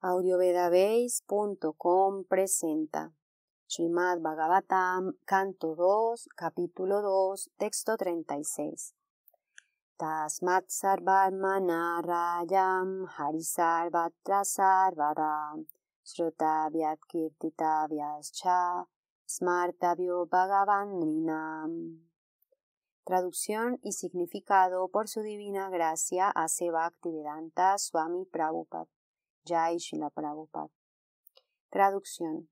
audiovedabase.com presenta Srimad Bhagavatam, canto 2, capítulo 2, texto 36. Tasmat sarvarmana rayam harisarvatra sarvada srutavyat kirtitavyascha smartavyo bhagavan Traducción y significado por su divina gracia hace Bhaktivedanta Swami Prabhupada. Jai Prabhupada. Traducción.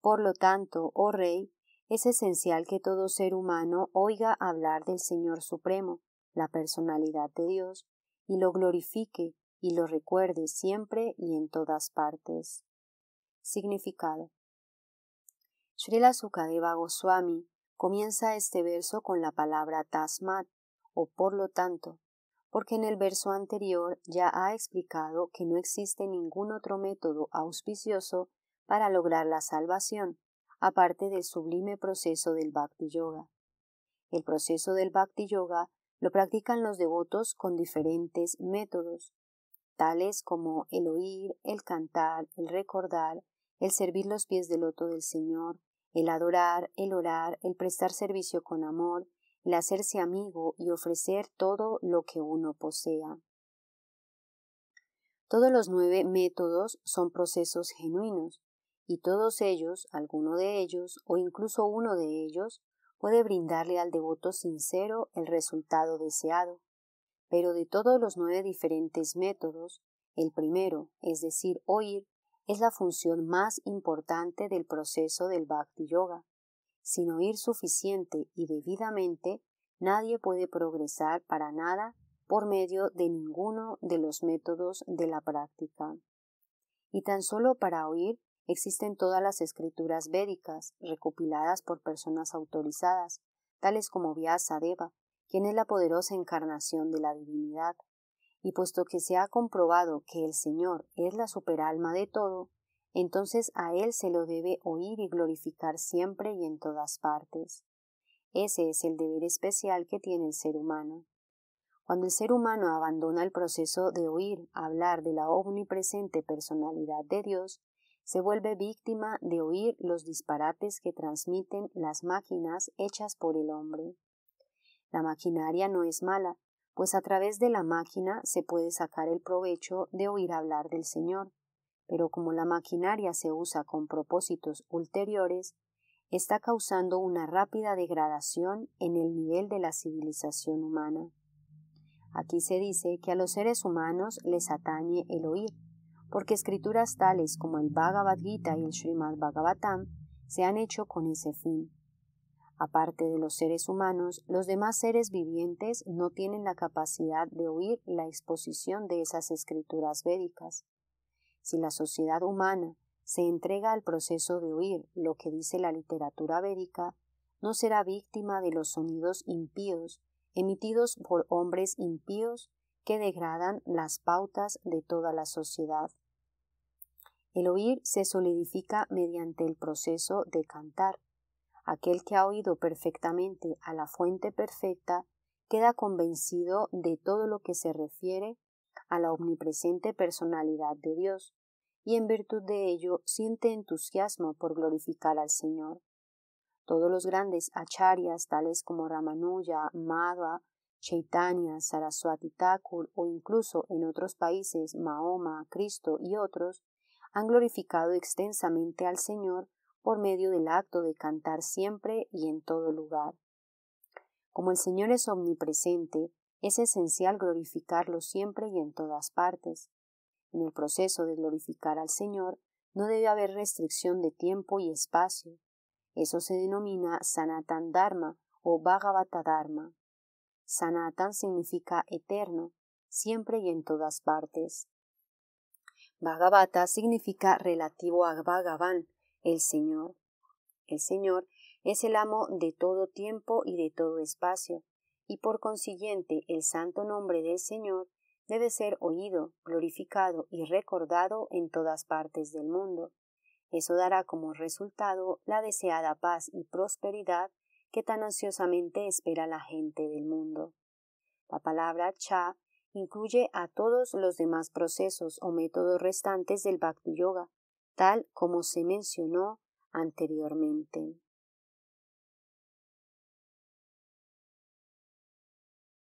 Por lo tanto, oh Rey, es esencial que todo ser humano oiga hablar del Señor Supremo, la personalidad de Dios, y lo glorifique y lo recuerde siempre y en todas partes. Significado. Srila Sukadeva Goswami comienza este verso con la palabra Tasmat, o por lo tanto, porque en el verso anterior ya ha explicado que no existe ningún otro método auspicioso para lograr la salvación, aparte del sublime proceso del Bhakti Yoga. El proceso del Bhakti Yoga lo practican los devotos con diferentes métodos, tales como el oír, el cantar, el recordar, el servir los pies del loto del Señor, el adorar, el orar, el prestar servicio con amor, el hacerse amigo y ofrecer todo lo que uno posea. Todos los nueve métodos son procesos genuinos, y todos ellos, alguno de ellos, o incluso uno de ellos, puede brindarle al devoto sincero el resultado deseado. Pero de todos los nueve diferentes métodos, el primero, es decir, oír, es la función más importante del proceso del Bhakti Yoga. Sin oír suficiente y debidamente, nadie puede progresar para nada por medio de ninguno de los métodos de la práctica. Y tan solo para oír existen todas las escrituras védicas recopiladas por personas autorizadas, tales como Deva, quien es la poderosa encarnación de la divinidad. Y puesto que se ha comprobado que el Señor es la superalma de todo, entonces a Él se lo debe oír y glorificar siempre y en todas partes. Ese es el deber especial que tiene el ser humano. Cuando el ser humano abandona el proceso de oír hablar de la omnipresente personalidad de Dios, se vuelve víctima de oír los disparates que transmiten las máquinas hechas por el hombre. La maquinaria no es mala, pues a través de la máquina se puede sacar el provecho de oír hablar del Señor, pero como la maquinaria se usa con propósitos ulteriores, está causando una rápida degradación en el nivel de la civilización humana. Aquí se dice que a los seres humanos les atañe el oír, porque escrituras tales como el Bhagavad Gita y el Srimad Bhagavatam se han hecho con ese fin. Aparte de los seres humanos, los demás seres vivientes no tienen la capacidad de oír la exposición de esas escrituras védicas. Si la sociedad humana se entrega al proceso de oír lo que dice la literatura védica, no será víctima de los sonidos impíos emitidos por hombres impíos que degradan las pautas de toda la sociedad. El oír se solidifica mediante el proceso de cantar. Aquel que ha oído perfectamente a la fuente perfecta queda convencido de todo lo que se refiere a la omnipresente personalidad de Dios, y en virtud de ello siente entusiasmo por glorificar al Señor. Todos los grandes acharyas, tales como Ramanuja, Madhva, Chaitanya, Saraswati Thakur o incluso en otros países Mahoma, Cristo y otros, han glorificado extensamente al Señor por medio del acto de cantar siempre y en todo lugar. Como el Señor es omnipresente, es esencial glorificarlo siempre y en todas partes. En el proceso de glorificar al Señor no debe haber restricción de tiempo y espacio. Eso se denomina Sanatan Dharma o Dharma. Sanatan significa eterno, siempre y en todas partes. Bhagavata significa relativo a Bhagavan, el Señor. El Señor es el amo de todo tiempo y de todo espacio, y por consiguiente el santo nombre del Señor debe ser oído, glorificado y recordado en todas partes del mundo. Eso dará como resultado la deseada paz y prosperidad que tan ansiosamente espera la gente del mundo. La palabra cha incluye a todos los demás procesos o métodos restantes del Bhakti Yoga, tal como se mencionó anteriormente.